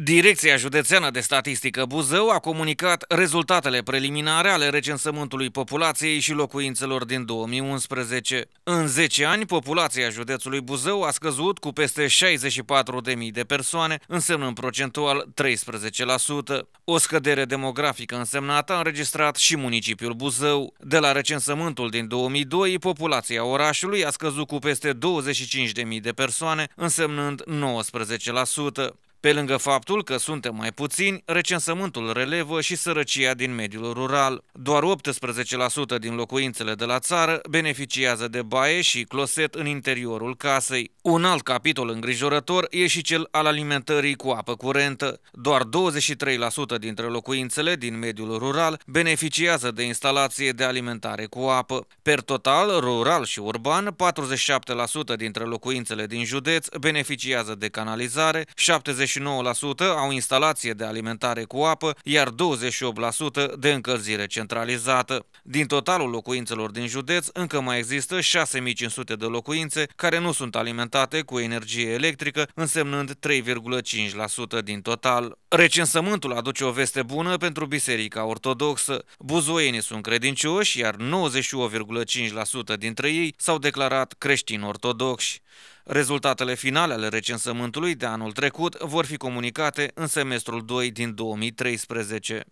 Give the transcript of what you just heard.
Direcția Județeană de Statistică Buzău a comunicat rezultatele preliminare ale recensământului populației și locuințelor din 2011. În 10 ani, populația județului Buzău a scăzut cu peste 64.000 de persoane, însemnând procentual 13%. O scădere demografică însemnată a înregistrat și municipiul Buzău. De la recensământul din 2002, populația orașului a scăzut cu peste 25.000 de persoane, însemnând 19%. Pe lângă faptul că suntem mai puțini, recensământul relevă și sărăcia din mediul rural. Doar 18% din locuințele de la țară beneficiază de baie și closet în interiorul casei. Un alt capitol îngrijorător e și cel al alimentării cu apă curentă. Doar 23% dintre locuințele din mediul rural beneficiază de instalație de alimentare cu apă. Per total, rural și urban, 47% dintre locuințele din județ beneficiază de canalizare, 70 au instalație de alimentare cu apă, iar 28% de încălzire centralizată. Din totalul locuințelor din județ, încă mai există 6500 de locuințe care nu sunt alimentate cu energie electrică, însemnând 3,5% din total. Recensământul aduce o veste bună pentru Biserica Ortodoxă. Buzoienii sunt credincioși, iar 98,5% dintre ei s-au declarat creștini ortodoxi. Rezultatele finale ale recensământului de anul trecut vor fi comunicate în semestrul 2 din 2013.